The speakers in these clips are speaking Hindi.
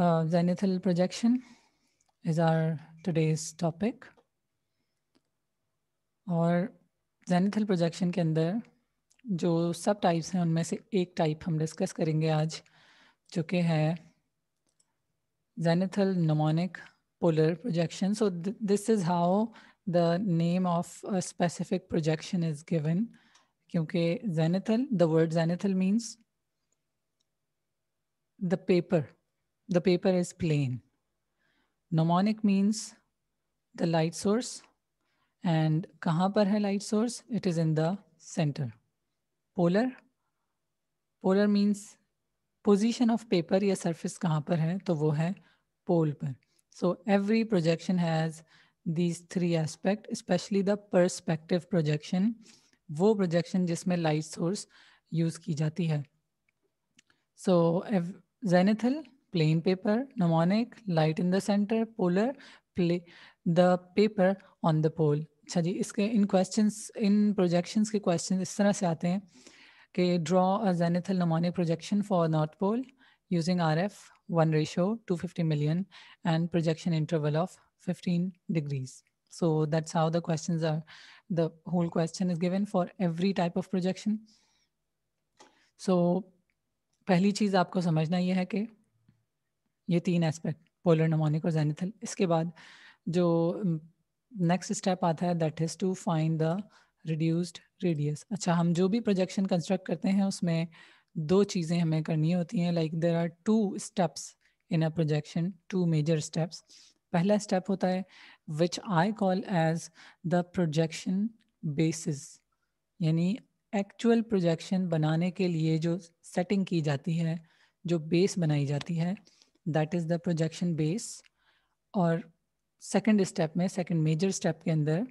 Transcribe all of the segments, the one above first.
Uh, zenithal projection is our today's topic. और zenithal projection के अंदर जो सब types हैं उनमें से एक type हम discuss करेंगे आज जो कि है zenithal mnemonic polar projection. So th this is how the name of a specific projection is given. क्योंकि zenithal, the word zenithal means the paper The paper is plain. Mnemonic means the light source. And kahan par hai light source? It is in the center. Polar. Polar means position of paper ya surface kahan par hai to wo hai pole par So every projection has these three aspect, especially the perspective projection. wo projection jisme light source use ki jati hai So zenithal plain paper, mnemonic, light in the center, polar, play the paper on the pole. अच्छा जी इसके इन क्वेश्चंस इन प्रोजेक्शंस के क्वेश्चन इस तरह से आते हैं कि draw a gnomonic projection for north pole using R F one ratio two fifty million and projection interval of fifteen degrees so that's how the question are the whole question is given for every type of projection so पहली चीज़ आपको समझना यह है कि ये तीन एस्पेक्ट पोलर नमोनिक और जेनिथल इसके बाद जो नेक्स्ट स्टेप आता है that is to find the reduced radius अच्छा हम जो भी प्रोजेक्शन कंस्ट्रक्ट करते हैं उसमें दो चीज़ें हमें करनी होती हैं like there are two steps in a projection two major steps पहला स्टेप होता है which I call as the projection basis यानी एक्चुअल प्रोजेक्शन बनाने के लिए जो सेटिंग की जाती है जो बेस बनाई जाती है that is the projection base और सेकेंड स्टेप में सेकेंड मेजर स्टेप के अंदर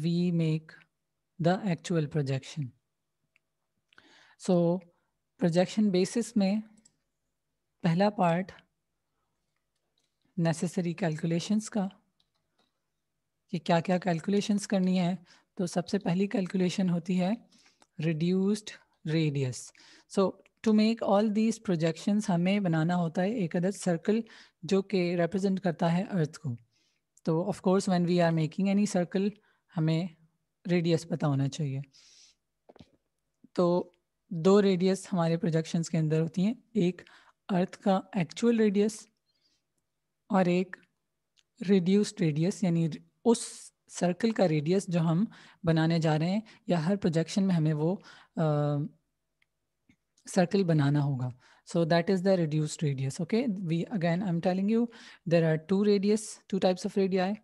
we make the actual projection so projection basis में पहला पार्ट नेसेसरी कैलकुलेशंस का कि क्या क्या कैलकुलेशंस करनी है तो सबसे पहली कैलकुलेशन होती है reduced radius so to make all these projections हमें बनाना होता है एक अदर सर्कल जो कि रिप्रेजेंट करता है अर्थ को तो of course when we are making any circle हमें रेडियस पता होना चाहिए तो दो रेडियस हमारे प्रोजेक्शंस के अंदर होती हैं एक अर्थ का एक्चुअल रेडियस और एक रिड्यूस्ड रेडियस यानी उस सर्कल का रेडियस जो हम बनाने जा रहे हैं या हर प्रोजेक्शन में हमें वो आ, circle banana hoga. So that is the reduced radius. Okay, we again, I'm telling you, there are two radius, two types of radii.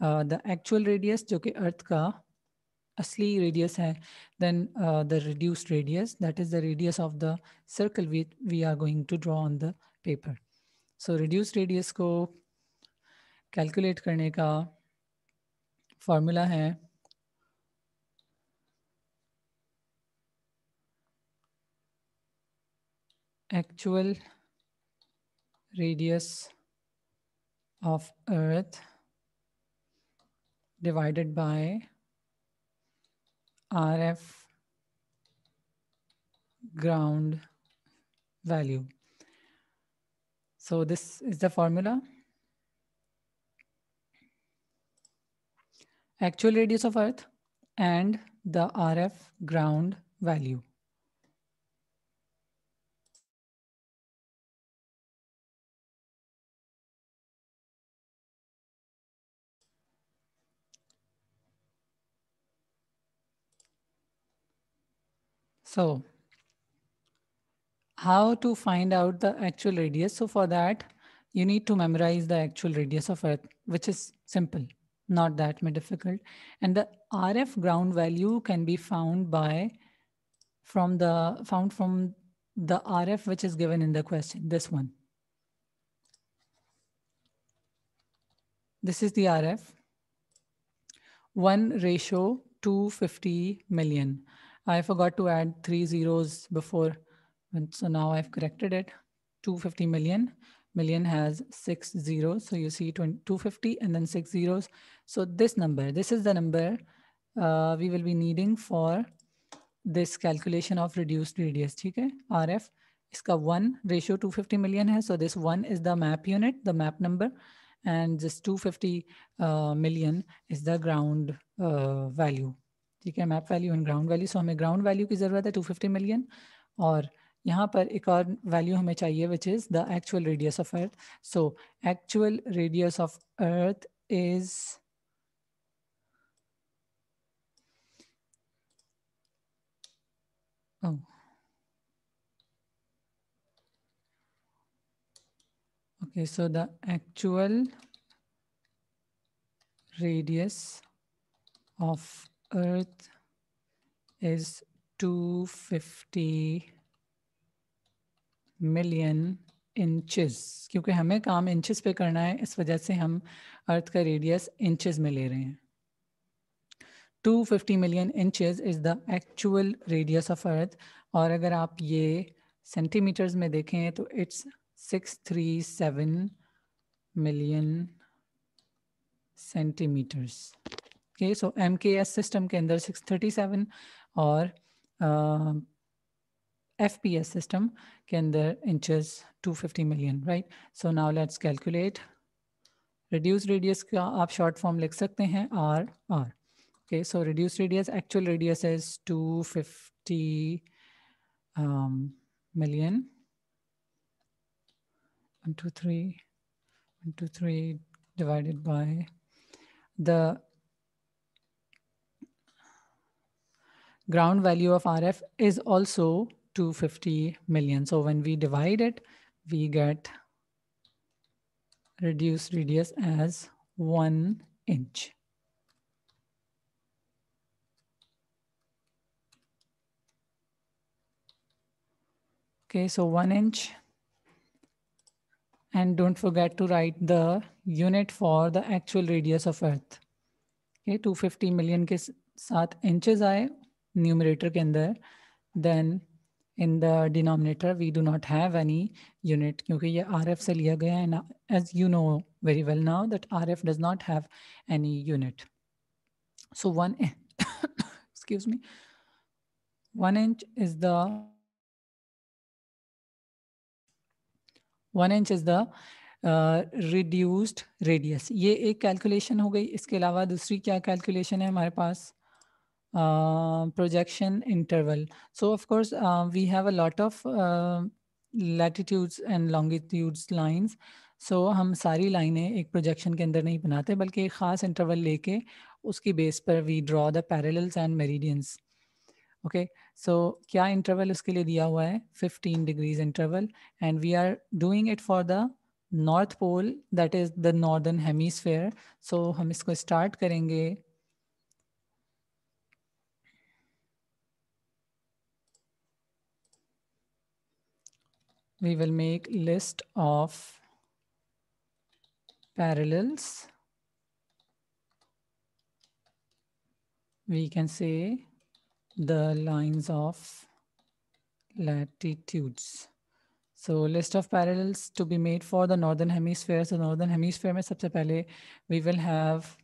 Uh, the actual radius जो कि अर्थ का asli radius hai, then uh, the reduced radius, that is the radius of the circle we, we are going to draw on the paper. So reduced radius को calculate करने का formula है actual radius of Earth divided by RF ground value. So this is the formula. Actual radius of Earth and the RF ground value. So how to find out the actual radius? So for that, you need to memorize the actual radius of Earth, which is simple, not that much difficult. And the RF ground value can be found by from the found from the RF which is given in the question, this one. This is the RF, 1 ratio 250 million. I forgot to add three zeros before. And so now I've corrected it. 250 million. Million has six zeros. So you see 250 and then six zeros. So this number, this is the number uh, we will be needing for this calculation of reduced radius, okay? RF, iska one ratio 250 million hai. So this one is the map unit, the map number, and this 250 uh, million is the ground uh, value. ठीक है map value and ground value so हमें ग्राउंड वैल्यू की ज़रूरत है टू फिफ्टी मिलियन और यहाँ पर एक और वैल्यू हमें चाहिए which is the actual radius of earth so actual radius of earth is okay so the actual radius of earth is 250 million inches क्योंकि हमें काम इंचेस पे करना है इस वजह से हम अर्थ का रेडियस इंचेस में ले रहे हैं 250 million inches is the actual radius of earth और अगर आप ये सेंटीमीटर्स में देखें तो इट्स 637 मिलियन सेंटीमीटर्स के so M K S system के अंदर सिक्स थर्टी सेवन और एफ पी एस सिस्टम के अंदर inches two fifty million right so now let's calculate reduce radius का आप शॉर्ट फॉर्म लिख सकते हैं R R okay so reduce radius actual radius is two fifty million one two three one two three divided by the ground value of RF is also 250 million. So when we divide it, we get reduced radius as one inch. Okay, so one inch. And don't forget to write the unit for the actual radius of Earth. Okay, 250 million के साथ inches आए numerator के अंदर then in the denominator we do not have any unit kyunki ये आर एफ से लिया गया है you know very well now that rf does not have any unit so one excuse me one inch is the one inch is the reduced radius ये एक कैलकुलेशन हो गई इसके अलावा दूसरी क्या कैलकुलेशन है हमारे पास Uh, projection interval. So of course, uh, we have a lot of uh, latitudes and longitudes lines. So so, हम सारी लाइनें एक प्रोजेक्शन के अंदर नहीं बनाते बल्कि एक ख़ास इंटरवल लेके उसकी बेस पर we draw the parallels and meridians okay so क्या इंटरवल उसके लिए दिया हुआ है 15 degrees interval and we are doing it for the north pole that is the northern hemisphere so हम इसको स्टार्ट करेंगे we will make list of parallels. We can say the lines of latitudes. So list of parallels to be made for the northern hemisphere. So northern hemisphere में सबसे पहले we will have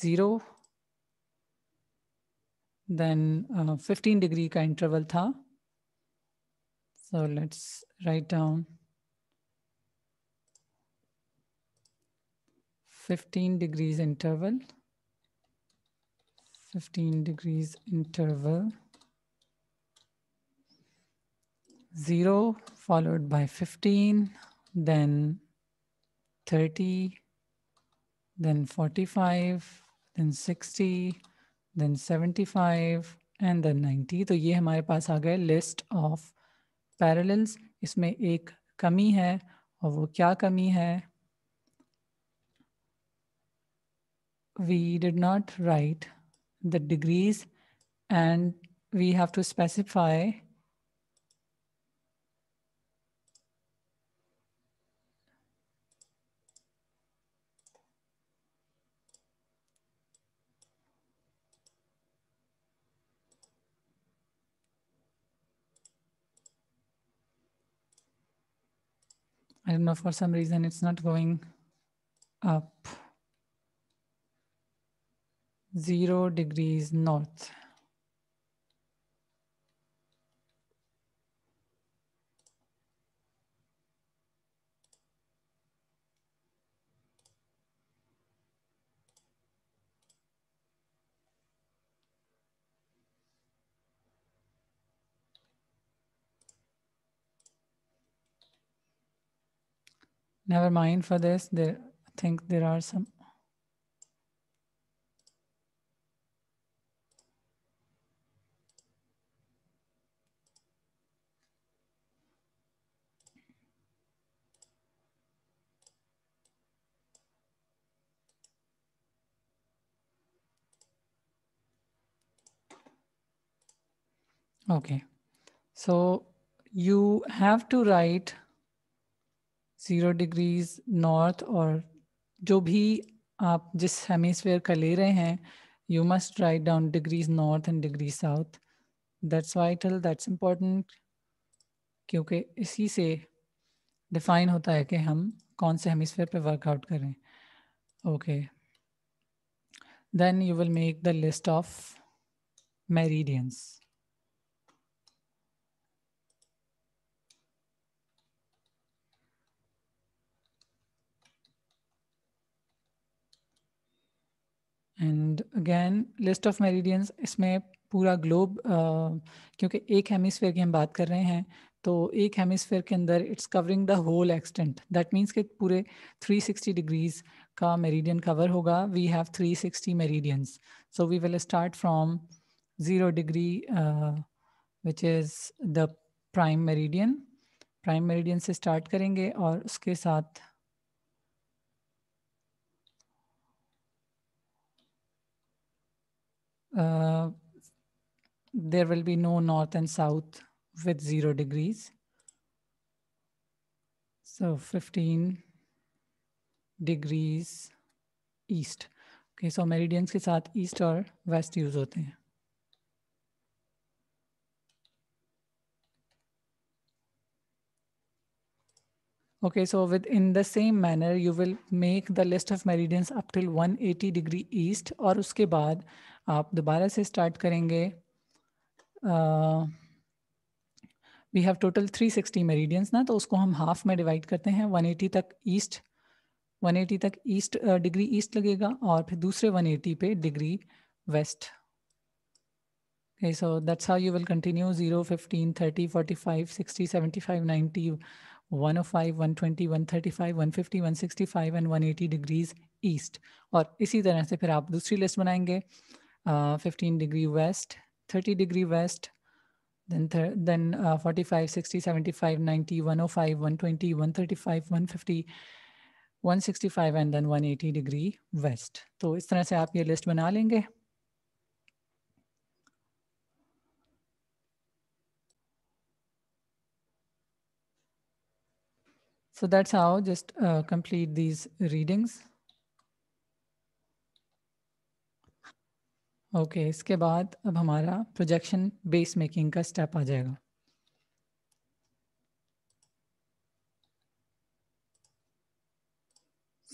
zero, then uh, 15 degree का interval था so let's write down 15 degrees interval, 15 degrees interval, zero followed by 15, then 30, then 45, then 60, then 75, and then 90. So this is our list of parallels इसमें एक कमी है और वो क्या कमी है we did not write the degrees and we have to specify I don't know, for some reason it's not going up. Zero degrees north. Never mind for this. There, I think there are some. Okay. So you have to write zero degrees north और जो भी आप जिस हेमिसफेयर का ले रहे हैं you must write down degrees north and degree south that's vital that's important क्योंकि इसी से डिफाइन होता है कि हम कौन से हेमिसफेयर पे वर्कआउट करें okay then you will make the list of meridians and again list of meridians इसमें पूरा ग्लोब क्योंकि एक हेमिसफेयर की हम बात कर रहे हैं तो एक हेमिसफेयर के अंदर it's covering the whole extent that means कि पूरे 360 डिग्रीज का मेरिडियन कवर होगा we have 360 meridians so we will start from zero degree which is the prime meridian prime meridian से स्टार्ट करेंगे और उसके साथ Uh, there will be no north and south with zero degrees. So 15 degrees east. Okay, so meridians के साथ east और west use होते हैं. Okay, so with in the same manner, you will make the list of meridians up till 180 degree east or उसके बाद आप दोबारा से स्टार्ट करेंगे वी हैव टोटल 360 मेरीडियंस ना तो उसको हम हाफ में डिवाइड करते हैं 180 तक ईस्ट 180 तक ईस्ट डिग्री ईस्ट लगेगा और फिर दूसरे 180 पे degree west five sixty seventy five ninety one O five one twenty one thirty five one fifty one sixty five and one eighty degrees east और इसी तरह से फिर आप दूसरी लिस्ट बनाएंगे uh, 15 degree west, 30 degree west, then, th then uh, 45, 60, 75, 90, 105, 120, 135, 150, 165 and then 180 degree west. So, इस तरह से आप ये list बना लेंगे So that's how just uh, complete these readings. Okay okay, इसके बाद अब हमारा प्रोजेक्शन बेस मेकिंग का स्टेप आ जाएगा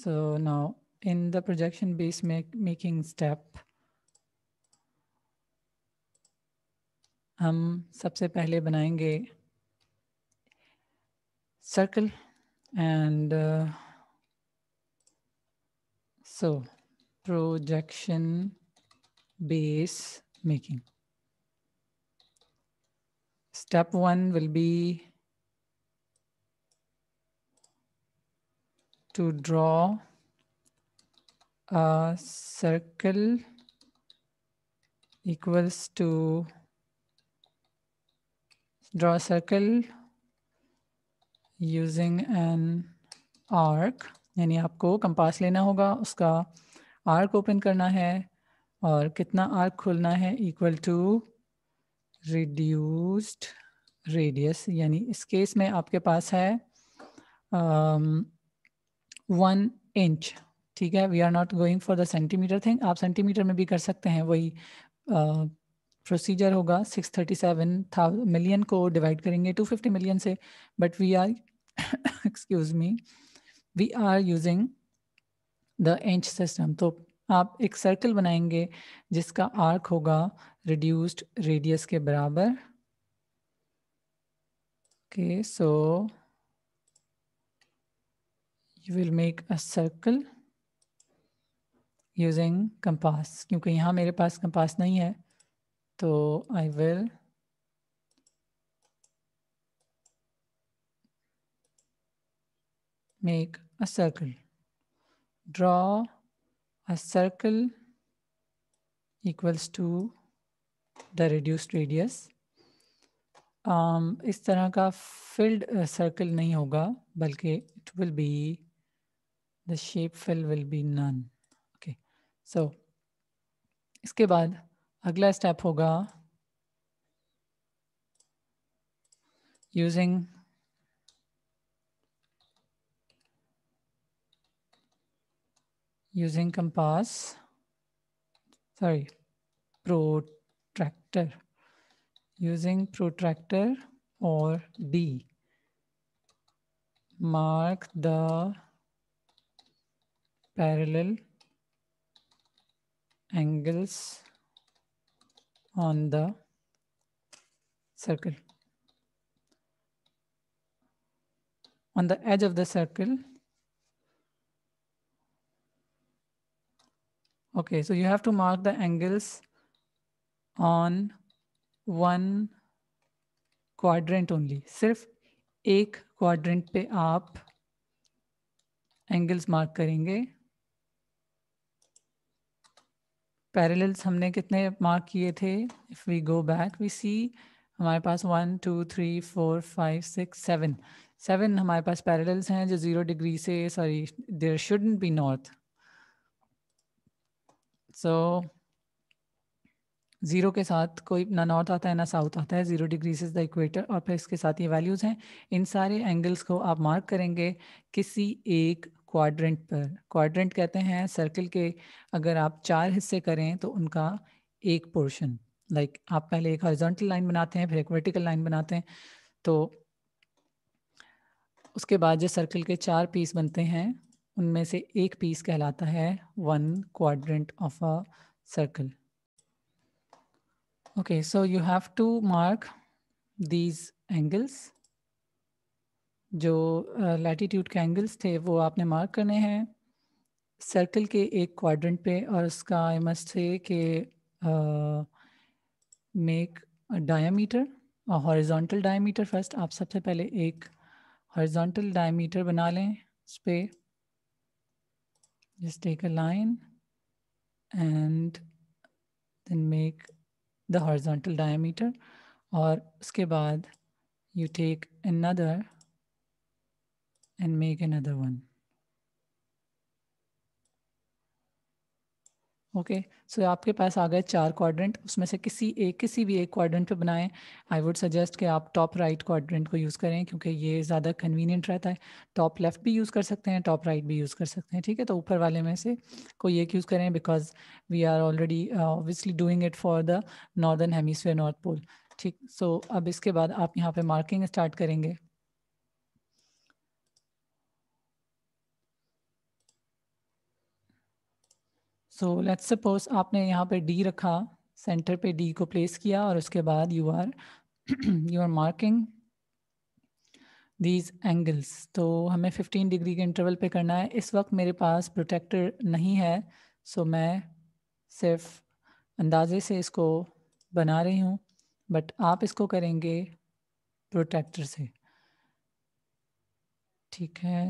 so now in the projection base making step हम सबसे पहले बनाएंगे circle and so projection base making. Step one will be to draw a circle equals to draw a circle using an arc यानी आपको कंपास लेना होगा उसका आर्क ओपन करना है और कितना आर्क खोलना है इक्वल टू रिड्यूस्ड रेडियस यानी इस केस में आपके पास है वन um, इंच ठीक है we are not going for the centimetre thing आप सेंटीमीटर में भी कर सकते हैं वही प्रोसीजर uh, होगा 637 मिलियन को डिवाइड करेंगे 250 मिलियन से but we are excuse me we are using the inch system तो आप एक सर्कल बनाएंगे जिसका आर्क होगा रिड्यूस्ड रेडियस के बराबर okay so you will make a circle using compass क्योंकि यहाँ मेरे पास कंपास नहीं है तो I will make a circle draw a circle equals to the reduced radius um, is tarah ka filled circle nahi hoga balki it will be the shape fill will be none okay so iske baad agla step hoga using using compass, sorry, protractor, using protractor or D. Mark the parallel angles on the circle. On the edge of the circle, Okay, so you have to mark the angles on one quadrant only सिर्फ एक क्वाड्रेंट पे आप एंगल्स मार्क करेंगे पैरेलल्स हमने कितने मार्क किए थे if we go back we see हमारे पास one two three four five six seven seven हमारे पास पैरेलल्स हैं जो ज़ीरो डिग्री से sorry there should be north so so, zero के साथ कोई ना नॉर्थ आता है ना साउथ आता है zero degrees is the equator और फिर इसके साथ ये वैल्यूज़ हैं इन सारे एंगल्स को आप मार्क करेंगे किसी एक क्वाड्रेंट पर क्वाड्रेंट कहते हैं सर्कल के अगर आप चार हिस्से करें तो उनका एक पोर्शन लाइक like, आप पहले एक हॉरिजॉन्टल लाइन बनाते हैं फिर एक वर्टिकल लाइन बनाते हैं तो उसके बाद जो सर्कल के चार पीस बनते हैं उनमें से एक पीस कहलाता है one quadrant of a circle okay so you have to mark these angles जो लैटिट्यूड uh, के एंगल्स थे वो आपने मार्क करने हैं सर्कल के एक क्वाड्रेंट पे और उसका आई मस्ट से के मेक डायमीटर और हॉरिजॉन्टल डायमीटर फर्स्ट आप सबसे पहले एक हॉरिजॉन्टल डायमीटर बना लें उस पर Just take a line and then make the horizontal diameter Or, उसके बाद you take another and make another one. Okay so आपके पास आ गए चार क्वाड्रेंट उसमें से किसी एक किसी भी एक क्वाड्रेंट पे बनाएं आई वुड सजेस्ट कि आप टॉप राइट क्वाड्रेंट को यूज़ करें क्योंकि ये ज़्यादा कन्वीनियंट रहता है टॉप लेफ्ट भी यूज़ कर सकते हैं टॉप राइट भी यूज़ कर सकते हैं ठीक है तो ऊपर वाले में से कोई एक यूज़ करें because we are already obviously doing it for the northern hemisphere north pole ठीक सो अब इसके बाद आप यहाँ पर मार्किंग स्टार्ट करेंगे सो लेट्स सपोज आपने यहाँ पे डी रखा सेंटर पे डी को प्लेस किया और उसके बाद you are you are marking these angles तो हमें 15 डिग्री के इंटरवल पे करना है इस वक्त मेरे पास प्रोटेक्टर नहीं है सो so मैं सिर्फ अंदाजे से इसको बना रही हूँ बट आप इसको करेंगे प्रोटेक्टर से ठीक है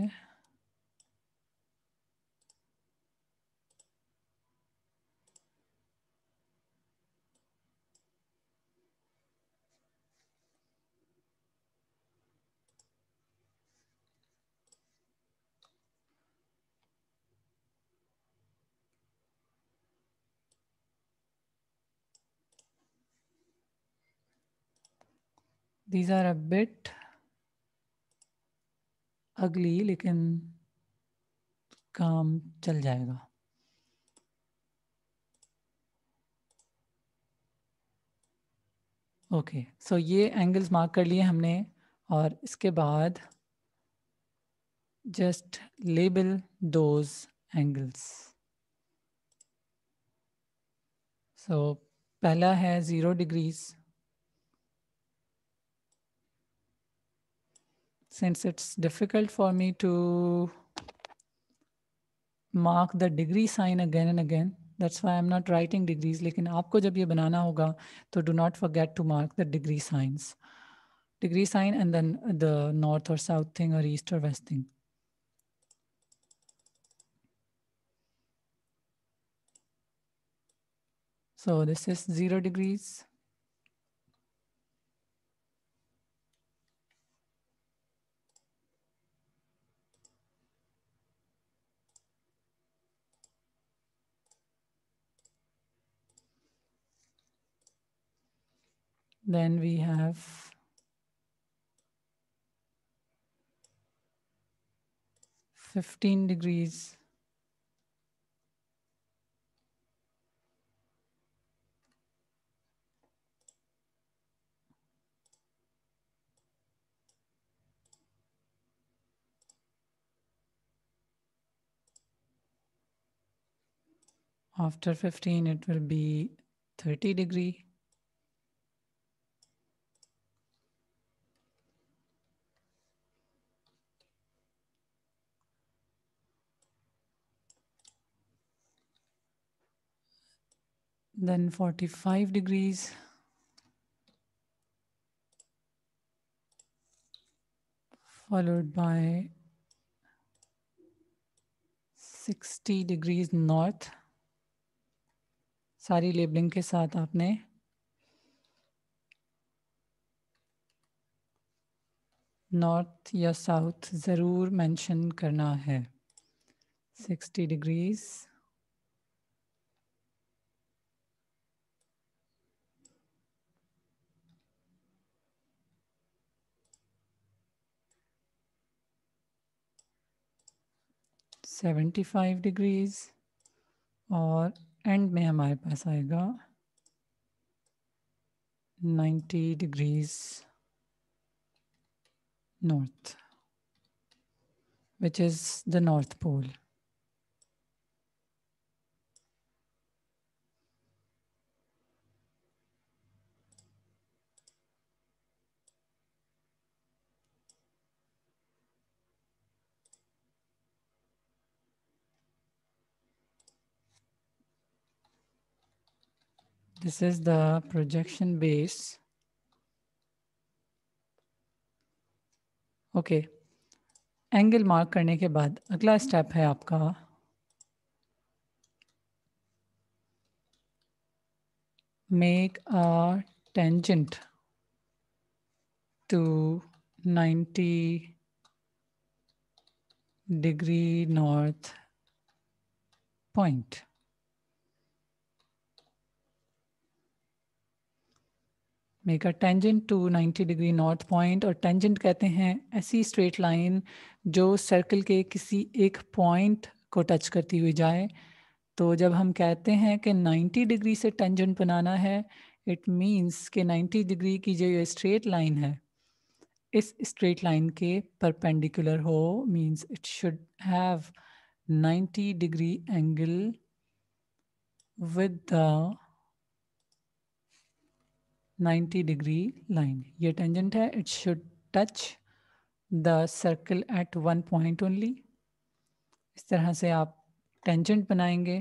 दीज आर a अगली लेकिन काम चल जाएगा jayega ओके सो ये एंगल्स मार्क कर लिए हमने और इसके बाद just label those angles so पहला है zero degrees since it's difficult for me to mark the degree sign again and again, that's why I'm not writing degrees. लेकिन आपको जब ये बनाना होगा तो do not forget to mark the degree signs. Degree sign and then the north or south thing or east or west thing. So this is zero degrees. Then we have fifteen degrees. After 15, it will be 30 degree. then 45 degrees. followed by 60 degrees north सारी लेबलिंग के साथ आपने नॉर्थ या साउथ ज़रूर मेंशन करना है 60 डिग्रीज़ सेवेंटी फाइव डिग्रीज और एंड में हमारे पास आएगा ninety degrees north which is the north pole This is the projection base. Okay angle mark करने के बाद अगला स्टेप है आपका make a tangent to 90 degree north point make a tangent to 90 degree north point और टेंजेंट कहते हैं ऐसी स्ट्रेट लाइन जो सर्कल के किसी एक पॉइंट को टच करती हुई जाए तो जब हम कहते हैं कि 90 डिग्री से टेंजेंट बनाना है इट मींस कि 90 डिग्री की जो ये स्ट्रेट लाइन है इस स्ट्रेट लाइन के परपेंडिकुलर हो means it should have 90 degree angle with the 90 degree line. ye tangent hai It should touch the circle at one point only. is tarah se aap tangent banayenge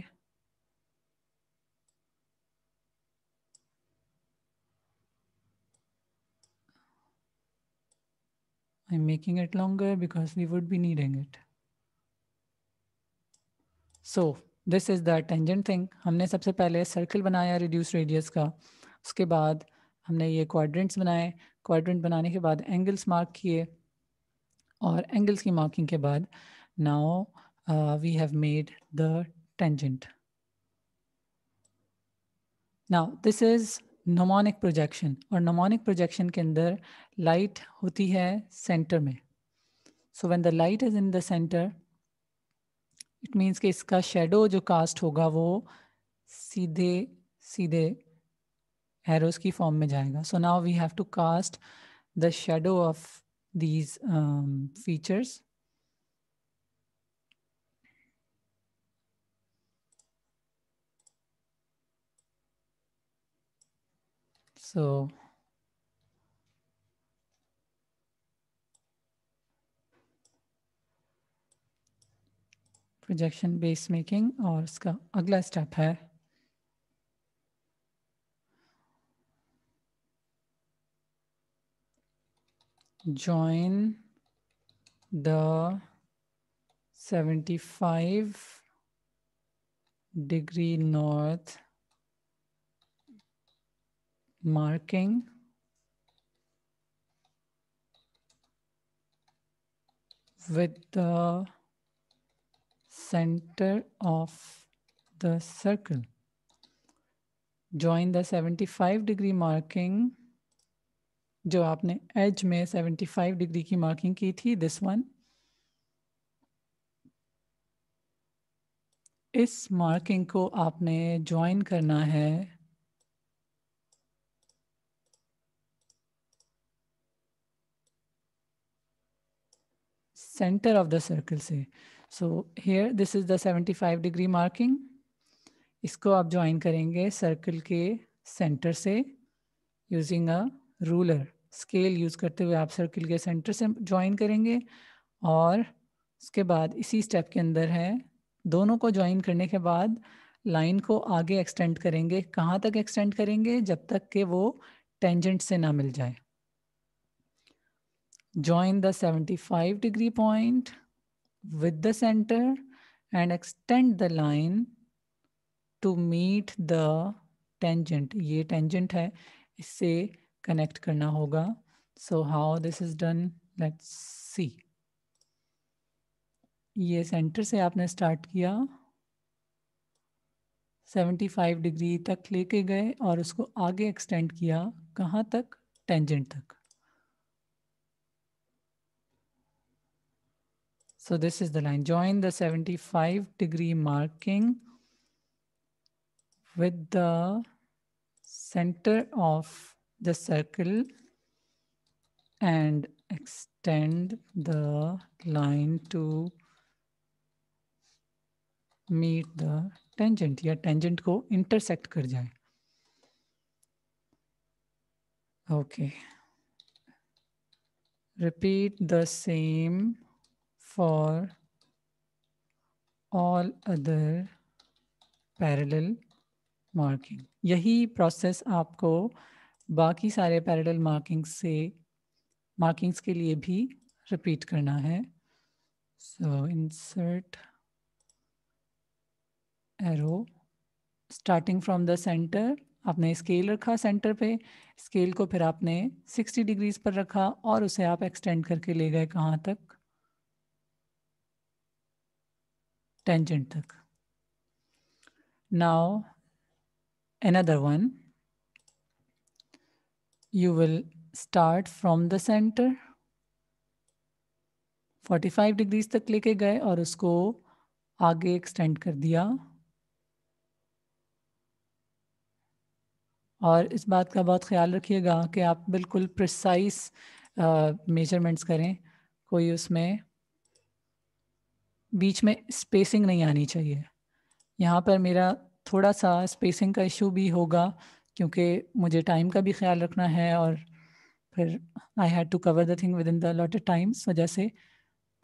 I'm making it longer because we would be needing it. So this is the tangent thing. humne sabse pehle circle banaya reduced radius ka uske baad हमने ये क्वाड्रेंट्स बनाए क्वाड्रेंट बनाने के बाद एंगल्स मार्क किए और एंगल्स की मार्किंग के बाद now we have made the tangent now this is gnomonic projection और नमोनिक प्रोजेक्शन के अंदर लाइट होती है सेंटर में so when the light is in the centre it means कि इसका शेडो जो कास्ट होगा वो सीधे सीधे एरोज की फॉर्म में जाएगा so now we have to cast the shadow of these features so projection base making और इसका अगला स्टेप है join the 75 degree north marking with the center of the circle. Join the 75 degree marking जो आपने एज में सेवेंटी फाइव डिग्री की मार्किंग की थी दिस वन इस मार्किंग को आपने ज्वाइन करना है सेंटर ऑफ द सर्कल से so here this is the seventy five degree marking इसको आप ज्वाइन करेंगे सर्कल के सेंटर से using a ruler scale use करते हुए आप सर्किल के सेंटर से ज्वाइन करेंगे और उसके बाद इसी स्टेप के अंदर है दोनों को ज्वाइन करने के बाद लाइन को आगे एक्सटेंड करेंगे कहाँ तक एक्सटेंड करेंगे जब तक कि वो टेंजेंट से ना मिल जाए join the 75 degree point with the centre and extend the line to meet the tangent ये टेंजेंट है इससे कनेक्ट करना होगा so how this is done let's see ये सेंटर से आपने स्टार्ट किया 75 डिग्री तक लेके गए और उसको आगे एक्सटेंड किया कहाँ तक टेंजेंट तक so this is the line join the 75 degree marking with the centre of the circle and extend the line to meet the tangent या tangent को intersect कर जाए okay repeat the same for all other parallel marking यही process आपको बाकी सारे पैरेलल मार्किंग्स से मार्किंग्स के लिए भी रिपीट करना है so insert arrow starting from the centre आपने स्केल रखा सेंटर पे स्केल को फिर आपने 60 डिग्रीज पर रखा और उसे आप एक्सटेंड करके ले गए कहाँ तक टेंजेंट तक now another one you will start from the center 45 degrees तक लेके गए और उसको आगे एक्सटेंड कर दिया और इस बात का बहुत ख्याल रखिएगा कि आप बिल्कुल प्रिसाइस मेजरमेंट्स uh, करें कोई उसमें बीच में स्पेसिंग नहीं आनी चाहिए यहाँ पर मेरा थोड़ा सा स्पेसिंग का इशू भी होगा क्योंकि मुझे टाइम का भी ख्याल रखना है और फिर I had to cover the thing with in the lot of times वजह से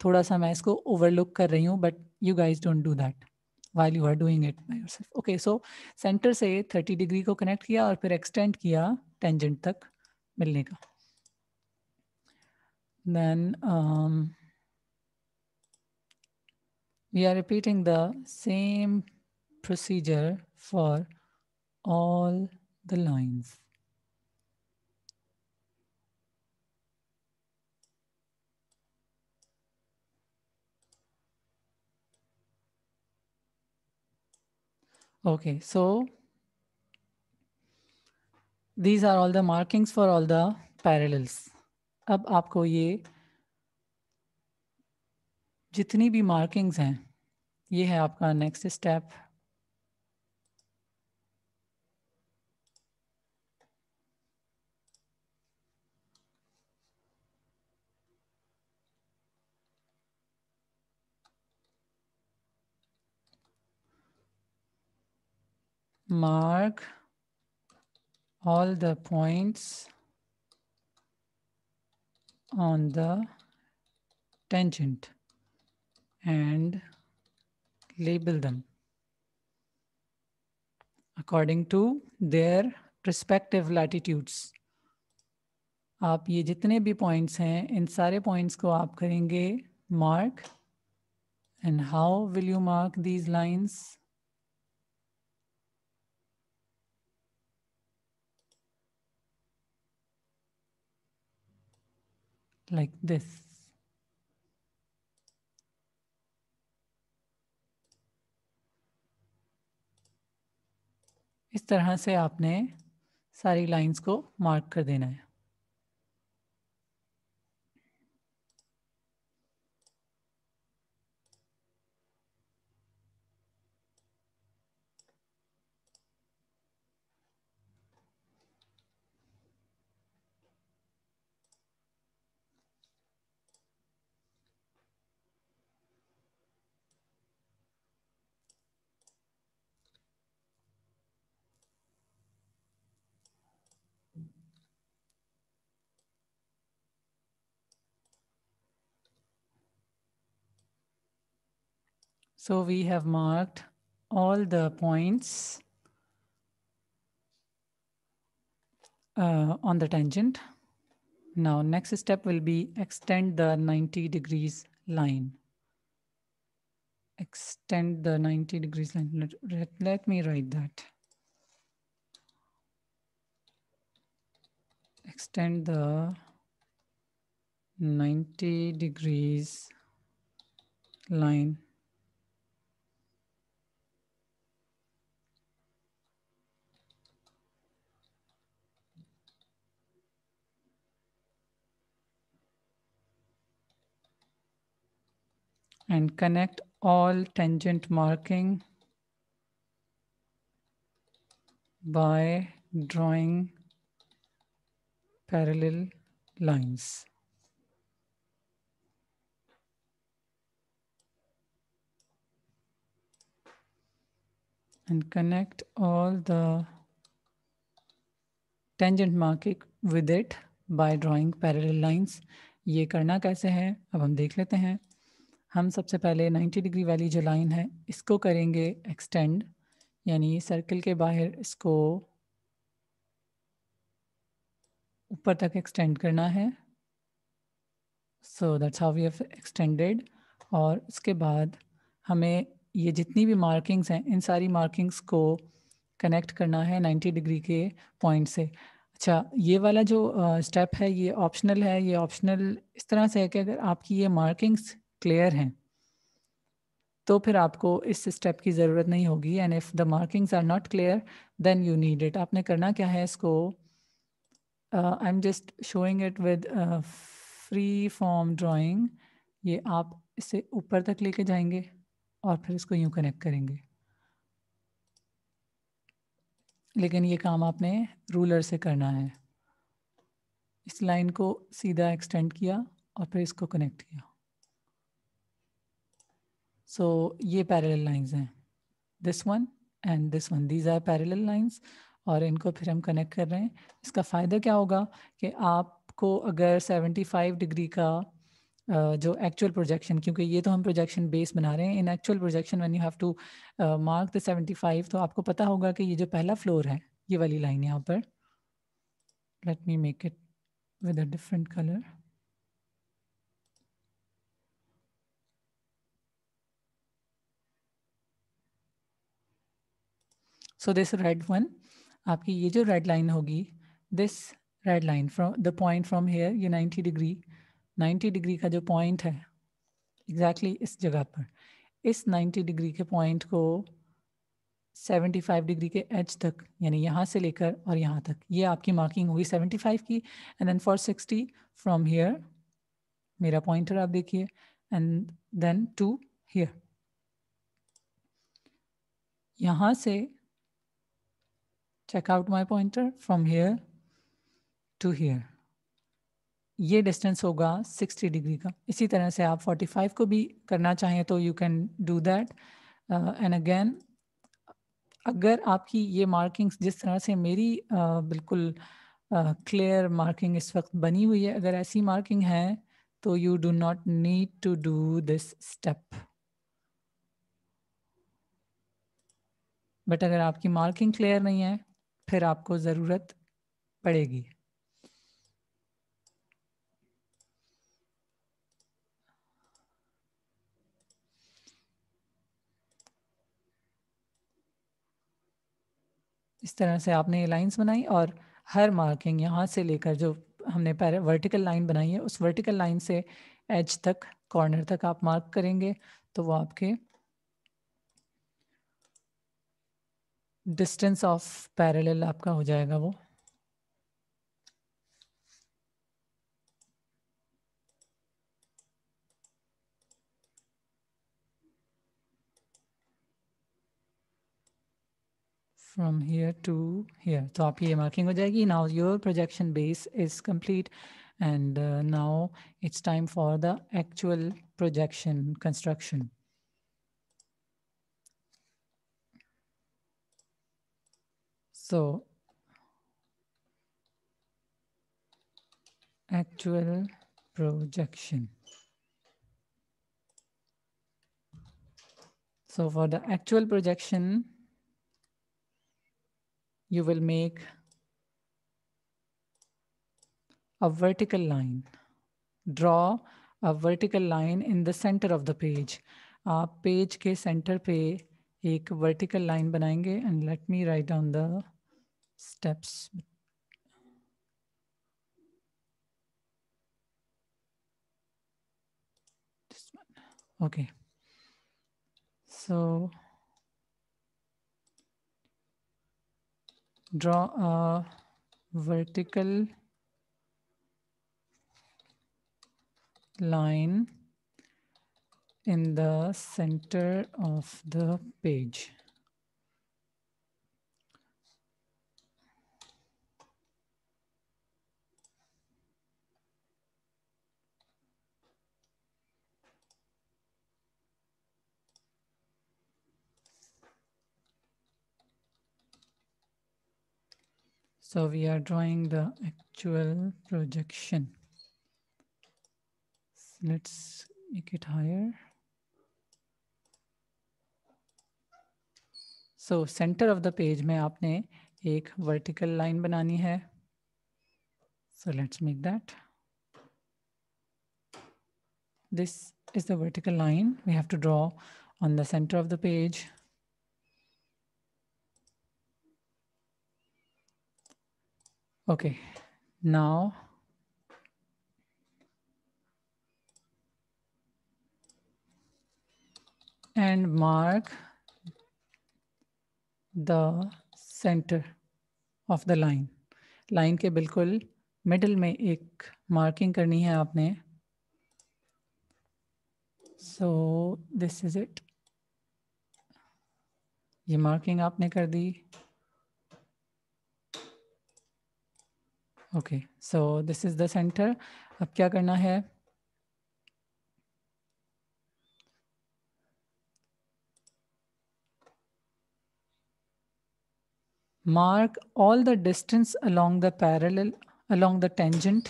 थोड़ा सा मैं इसको ओवरलुक कर रही हूँ but you guys don't do that while you are doing it by self okay so centre से थर्टी डिग्री को कनेक्ट किया और फिर एक्सटेंड किया टेंजेंट तक मिलने का then we are repeating the same procedure for all the lines. Okay, so these are all the markings for all the parallels. अब आपको ये जितनी भी markings हैं ये है आपका next step. mark all the points on the tangent and label them according to their respective latitudes. आप ये जितने भी points हैं इन सारे points को आप करेंगे mark and how will you mark these lines? like this. इस तरह से आपने सारी लाइंस को मार्क कर देना है So we have marked all the points uh, on the tangent. Now next step will be extend the 90 degrees line. Extend the 90 degrees line. Let, let, let me write that. Extend the 90 degrees line and connect all tangent marking by drawing parallel lines. And connect all the tangent marking with it by drawing parallel lines. ये करना कैसे है अब हम देख लेते हैं हम सबसे पहले 90 डिग्री वाली जो लाइन है इसको करेंगे एक्सटेंड यानी सर्कल के बाहर इसको ऊपर तक एक्सटेंड करना है so that's how we have extended और उसके बाद हमें ये जितनी भी मार्किंग्स हैं इन सारी मार्किंग्स को कनेक्ट करना है 90 डिग्री के पॉइंट से अच्छा ये वाला जो स्टेप है ये ऑप्शनल है ये ऑप्शनल इस तरह से है कि अगर आपकी ये मार्किंग्स क्लियर हैं तो फिर आपको इस स्टेप की ज़रूरत नहीं होगी and if the markings are not clear then you need it आपने करना क्या है इसको I am just showing it with free form drawing ये आप इसे ऊपर तक लेके जाएंगे और फिर इसको यूं कनेक्ट करेंगे लेकिन ये काम आपने रूलर से करना है इस लाइन को सीधा एक्सटेंड किया और फिर इसको कनेक्ट किया सो ये पैरेलल लाइंस हैं this one and this one these are parallel lines और इनको फिर हम कनेक्ट कर रहे हैं इसका फ़ायदा क्या होगा कि आपको अगर 75 डिग्री का जो एक्चुअल प्रोजेक्शन क्योंकि ये तो हम प्रोजेक्शन बेस बना रहे हैं in actual projection one you have to mark the 75 तो आपको पता होगा कि ये जो पहला फ्लोर है ये वाली लाइन यहाँ पर let me make it with a different colour so this red one आपकी ये जो रेड लाइन होगी this red line from the point from here ये 90 डिग्री 90 डिग्री का जो पॉइंट है एग्जैक्टली exactly इस जगह पर इस 90 डिग्री के पॉइंट को 75 डिग्री के एज तक यानी यहाँ से लेकर और यहाँ तक ये आपकी मार्किंग होगी 75 की and then for 60 from here मेरा पॉइंटर आप देखिए एंड देन टू हेयर यहाँ से check out my pointer from here to here ये डिस्टेंस होगा 60 डिग्री का इसी तरह से आप 45 को भी करना चाहें तो you can do that and again अगर आपकी ये मार्किंग्स जिस तरह से मेरी uh, बिल्कुल क्लियर uh, मार्किंग इस वक्त बनी हुई है अगर ऐसी मार्किंग है तो you do not need to do this step but अगर आपकी मार्किंग क्लियर नहीं है फिर आपको ज़रूरत पड़ेगी इस तरह से आपने ये लाइन्स बनाई और हर मार्किंग यहाँ से लेकर जो हमने पैर वर्टिकल लाइन बनाई है उस वर्टिकल लाइन से एज तक कॉर्नर तक आप मार्क करेंगे तो वो आपके डिस्टेंस ऑफ पैरेलल आपका हो जाएगा वो from here to here. तो आपकी ये marking हो जाएगी. Now your projection base is complete and uh, now it's time for the actual projection construction. So actual projection. So for the actual projection, you will make a vertical line. Draw a vertical line in the center of the page. आप पेज के सेंटर पे एक वर्टिकल लाइन बनाएंगे and let me write down the steps this one okay so draw a vertical line in the center of the page So we are drawing the actual projection. So let's make it higher. So center of the page में आपने a vertical line So let's make that. This is the vertical line we have to draw on the center of the page. Okay, now and mark the center of the line. Line के बिल्कुल middle में एक marking करनी है आपने So this is it. ये marking आपने कर दी okay so this is the centre अब क्या करना है mark all the distance along the parallel along the tangent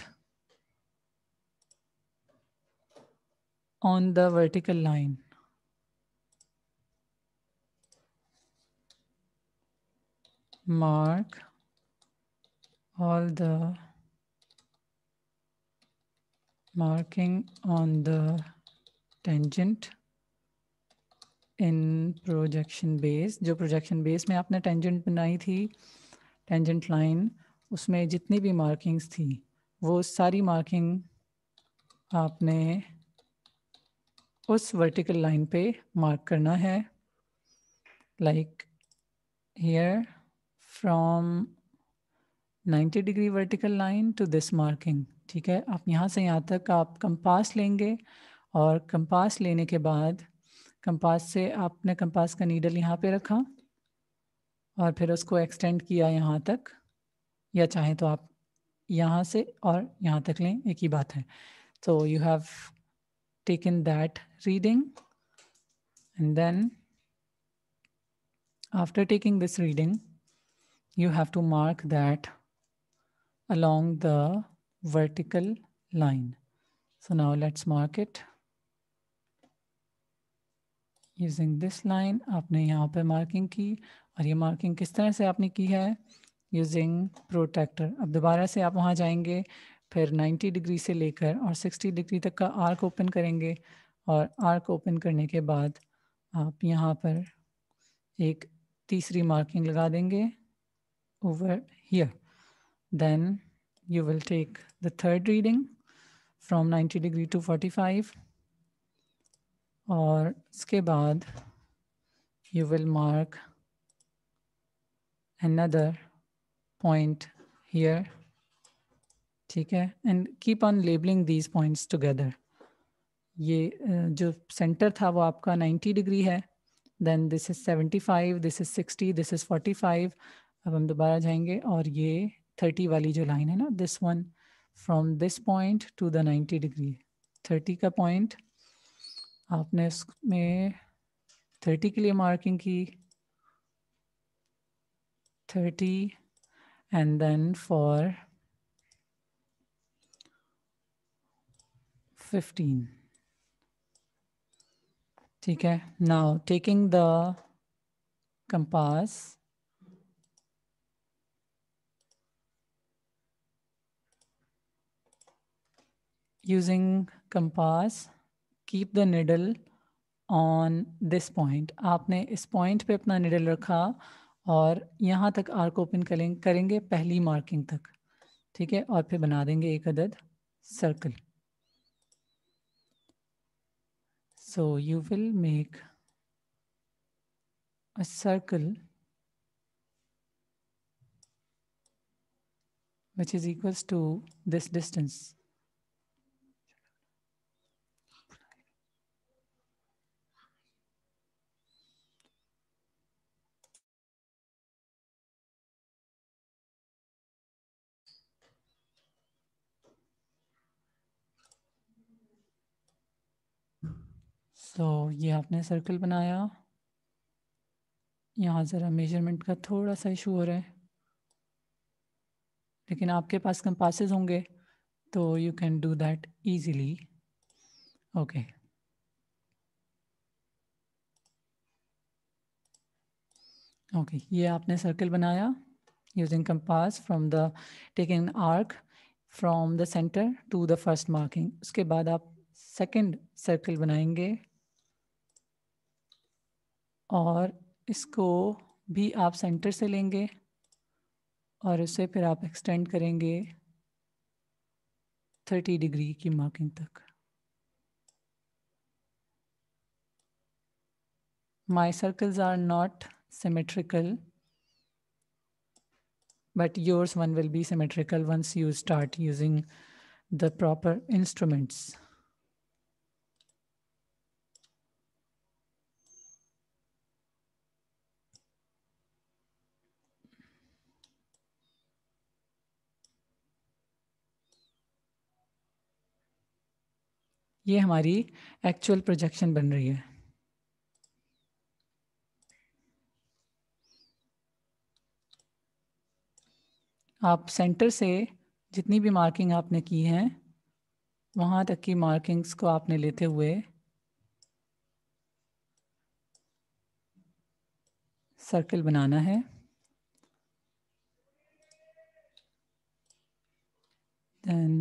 on the vertical line mark all the marking on the tangent in projection base जो प्रोजेक्शन बेस में आपने टेंजेंट बनाई थी टेंजेंट लाइन उसमें जितनी भी मार्किंग्स थी वो सारी मार्किंग आपने उस वर्टिकल लाइन पे मार्क करना है like here from 90 degree vertical line to this marking ठीक है आप यहाँ से यहाँ तक आप कंपास लेंगे और कंपास लेने के बाद कंपास से आपने कंपास का नीडल यहाँ पे रखा और फिर उसको एक्सटेंड किया यहाँ तक या चाहें तो आप यहाँ से और यहाँ तक लें एक ही बात है तो you have taken that reading and then after taking this reading you have to mark that along the vertical line. So now let's mark it. Using this line, आपने यहाँ पे marking की और ये marking किस तरह से आपने की है Using protractor. अब दोबारा से आप वहाँ जाएंगे फिर 90 डिग्री से लेकर और 60 डिग्री तक का आर्क ओपन करेंगे और आर्क ओपन करने के बाद आप यहाँ पर एक तीसरी मार्किंग लगा देंगे over here Then you will take the third reading from 90 degree to 45 or इसके बाद you will mark another point here ठीक है and keep on labeling these points together ये uh, जो center था वो आपका 90 degree है Then this is 75 this is 60 this is 45 अब हम दोबारा जाएंगे और ये थर्टी वाली जो लाइन है ना this one from this point to the ninety degree thirty का पॉइंट आपने इसमें थर्टी के लिए मार्किंग की थर्टी एंड देन फॉर 15 ठीक है now taking the compass using compass keep the needle on this point आपने इस point पे अपना needle रखा और यहाँ तक arc open करें करेंगे पहली marking तक ठीक है और फिर बना देंगे एक अदद circle so you will make a circle which is equals to this distance सो तो so, ये आपने सर्कल बनाया यहाँ ज़रा मेजरमेंट का थोड़ा सा इशू हो रहा है लेकिन आपके पास कंपासेस होंगे तो you can do that easily okay okay ये आपने सर्कल बनाया using compass from the taking arc from the centre to the first marking उसके बाद आप सेकंड सर्कल बनाएंगे और इसको भी आप सेंटर से लेंगे और इसे फिर आप एक्सटेंड करेंगे थर्टी डिग्री की मार्किंग तक my circles are not symmetrical but yours one will be symmetrical once you start using the proper instruments ये हमारी एक्चुअल प्रोजेक्शन बन रही है आप सेंटर से जितनी भी मार्किंग आपने की है वहाँ तक की मार्किंग्स को आपने लेते हुए सर्कल बनाना है then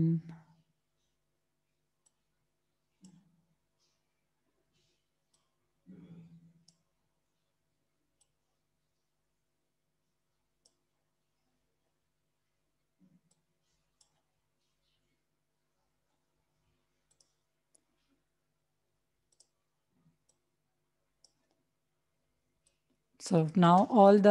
so now all the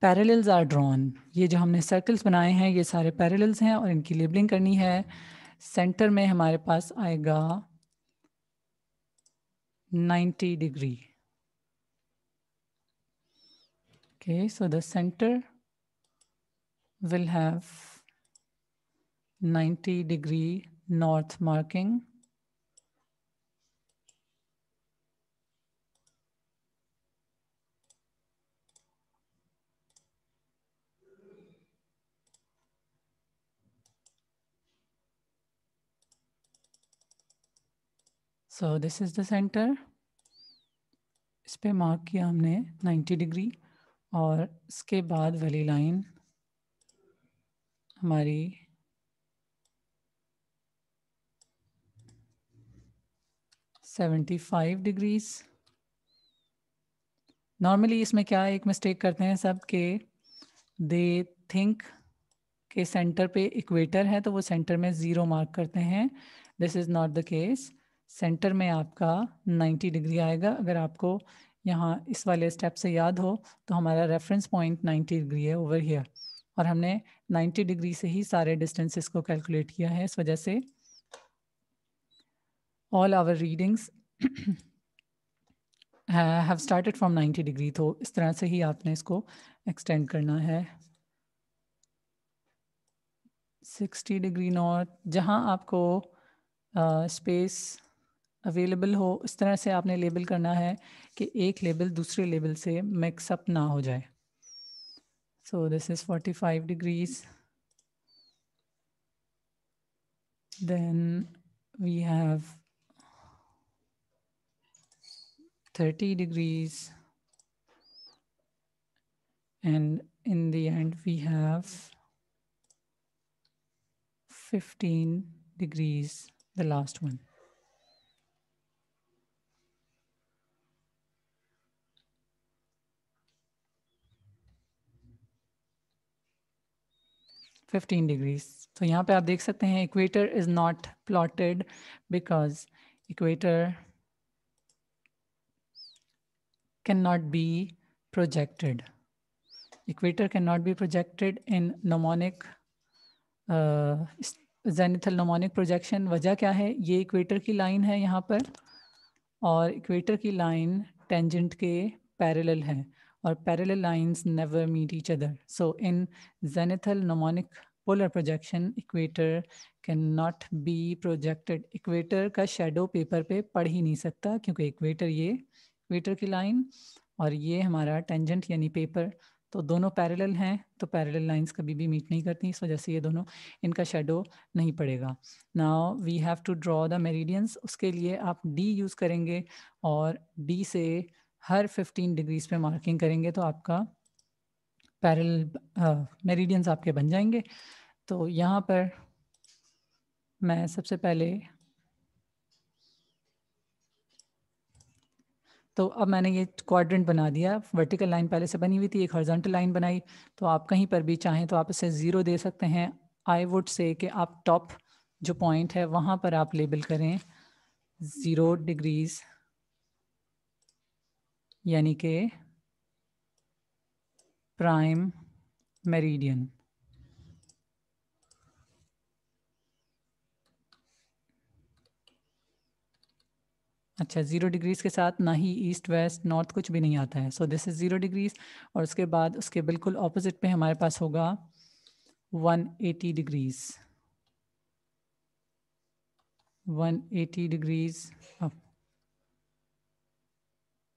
parallels are drawn ये जो हमने सर्कल्स बनाए हैं ये सारे पैरेलल्स हैं और इनकी लेबलिंग करनी है सेंटर में हमारे पास आएगा 90 degree okay so the centre will have 90 degree north marking so this is the centre इस पर मार्क किया हमने 90 डिग्री और इसके बाद वाली लाइन हमारी सेवेंटी फाइव डिग्रीज नॉर्मली इसमें क्या एक मिस्टेक करते हैं सब के दे थिंक के सेंटर पे इक्वेटर है तो वो सेंटर में ज़ीरो मार्क करते हैं this is not the case centre में आपका 90 डिग्री आएगा अगर आपको यहाँ इस वाले स्टेप से याद हो तो हमारा रेफरेंस पॉइंट 90 डिग्री है ओवर हियर और हमने 90 डिग्री से ही सारे डिस्टेंसेस को कैलकुलेट किया है इस वजह से all our readings have started from 90 degree तो इस तरह से ही आपने इसको एक्सटेंड करना है 60 डिग्री नॉर्थ जहाँ आपको स्पेस uh, अवेलेबल हो इस तरह से आपने लेबल करना है कि एक लेबल दूसरे लेबल से मिक्सअप ना हो जाए so this is 45 degrees then we have 30 degrees and in the end we have 15 degrees the last one 15 degrees. तो यहाँ पे आप देख सकते हैं equator is not plotted because equator can not be projected equator cannot be projected in mnemonic uh, zenithal mnemonic projection वजह क्या है ये equator की line है यहाँ पर और equator की line tangent के parallel है और parallel lines never meet each other so in zenithal gnomonic polar projection equator can not be projected equator का शेडो पेपर पे पढ़ ही नहीं सकता क्योंकि इक्वेटर ये इक्वेटर की लाइन और ये हमारा टेंजेंट यानी पेपर तो दोनों पैरल हैं तो पैरल लाइन्स कभी भी मीट नहीं करती इस वजह से ये दोनों इनका शेडो नहीं पड़ेगा now we have to draw the meridians उसके लिए आप डी यूज़ करेंगे और डी से हर 15 डिग्रीज पे मार्किंग करेंगे तो आपका पैरल मेरिडियंस uh, आपके बन जाएंगे तो यहाँ पर मैं सबसे पहले तो अब मैंने ये क्वाड्रेंट बना दिया वर्टिकल लाइन पहले से बनी हुई थी एक हॉर्जेंटल लाइन बनाई तो आप कहीं पर भी चाहें तो आप इसे ज़ीरो दे सकते हैं आई वुड से कि आप टॉप जो पॉइंट है वहाँ पर आप लेबल करें ज़ीरो डिग्रीज़ यानी के प्राइम मेरिडियन अच्छा ज़ीरो डिग्रीज़ के साथ ना ही ईस्ट वेस्ट नॉर्थ कुछ भी नहीं आता है so this is zero degrees और उसके बाद उसके बिल्कुल ऑपोजिट पे हमारे पास होगा 180 degrees one eighty degrees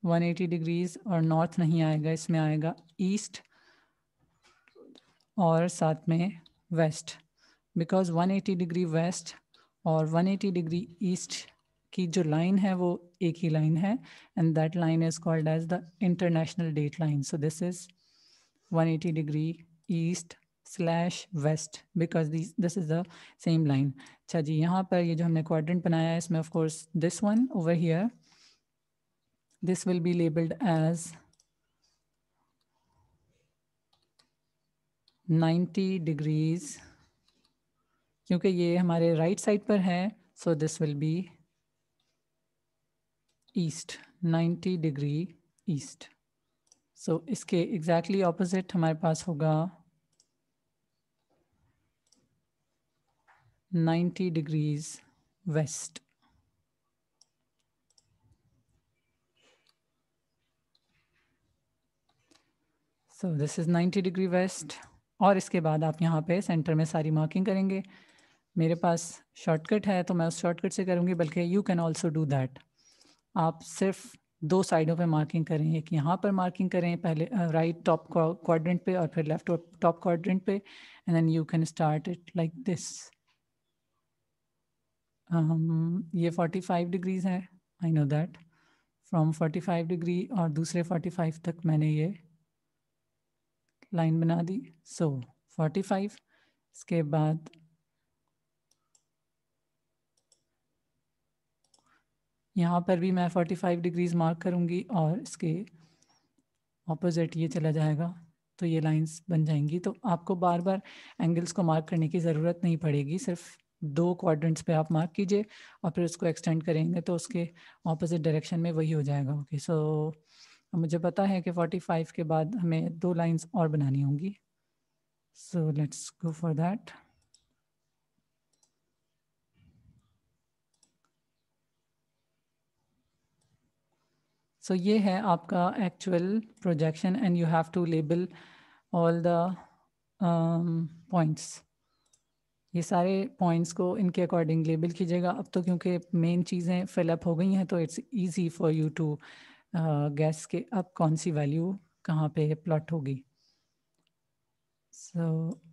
180 degrees और नॉर्थ नहीं आएगा इसमें आएगा ईस्ट और साथ में वेस्ट बिकॉज 180 डिग्री वेस्ट और 180 डिग्री ईस्ट की जो लाइन है वो एक ही लाइन है and that line is called as the international date line so this is 180 degree east slash west because this is the same line अच्छा जी यहाँ पर ये जो हमने क्वाड्रेंट बनाया है इसमें of course this one over here This will be labeled as 90 degrees क्योंकि ये हमारे राइट right साइड पर है so this will be east 90 degree east so इसके एग्जैक्टली exactly ऑपोजिट हमारे पास होगा 90 degrees west so this is ninety degree west और इसके बाद आप यहाँ पे सेंटर में सारी मार्किंग करेंगे मेरे पास शॉर्टकट है तो मैं उस शॉर्टकट से करूँगी बल्कि you can also do that आप सिर्फ दो साइडों पे मार्किंग करें एक यहाँ पर मार्किंग करें पहले राइट टॉप क्वाड्रेंट पे और फिर लेफ्ट टॉप क्वाड्रेंट पे and then you can start it like this ये 45 डिग्रीज है I know that from 45 degree और दूसरे 45 तक मैंने ये लाइन बना दी सो फोर्टी फाइव इसके बाद यहाँ पर भी मैं फोर्टी फाइव डिग्रीज मार्क करूँगी और इसके ऑपोजिट ये चला जाएगा तो ये लाइंस बन जाएंगी तो आपको बार बार एंगल्स को मार्क करने की ज़रूरत नहीं पड़ेगी सिर्फ दो क्वाड्रेंट्स पे आप मार्क कीजिए और फिर उसको एक्सटेंड करेंगे तो उसके ऑपोजिट डायरेक्शन में वही हो जाएगा ओके okay, सो so, मुझे पता है कि 45 के बाद हमें दो लाइंस और बनानी होंगी so let's go for that so ये है आपका actual projection and you have to label all the points ये सारे पॉइंट्स को इनके अकॉर्डिंग लेबल कीजिएगा अब तो क्योंकि मेन चीज़ें फिलअप हो गई हैं तो it's easy for you to guess के अब कौन सी वैल्यू कहाँ पे प्लॉट होगी सो so,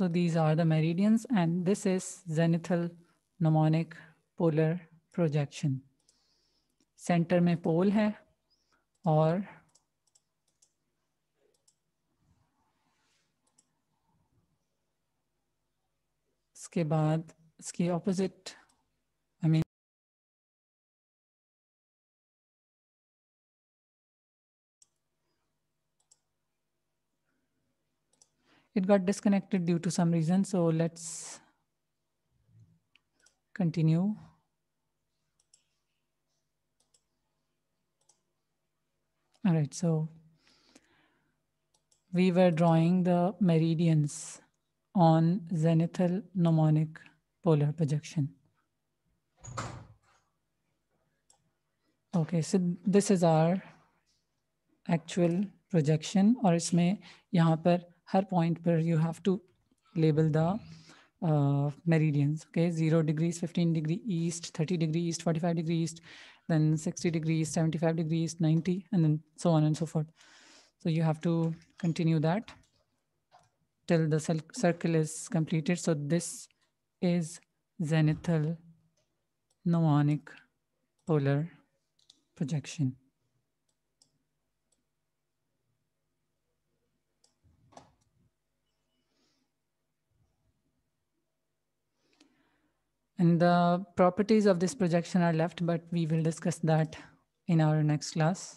So these are the meridians and this is zenithal mnemonic polar projection. center mein pole hai aur इसके baad इसकी opposite It got disconnected due to some reason. So let's continue. All right, so we were drawing the meridians on zenithal mnemonic polar projection. Okay, so this is our actual projection or it's me. पर her point where you have to label the uh, meridians, okay? Zero degrees, 15 degree east, 30 degree east, 45 degree east, then 60 degrees, 75 degrees, 90, and then so on and so forth. So you have to continue that till the circle is completed. So this is zenithal gnomonic polar projection. And the properties of this projection are left, but we will discuss that in our next class.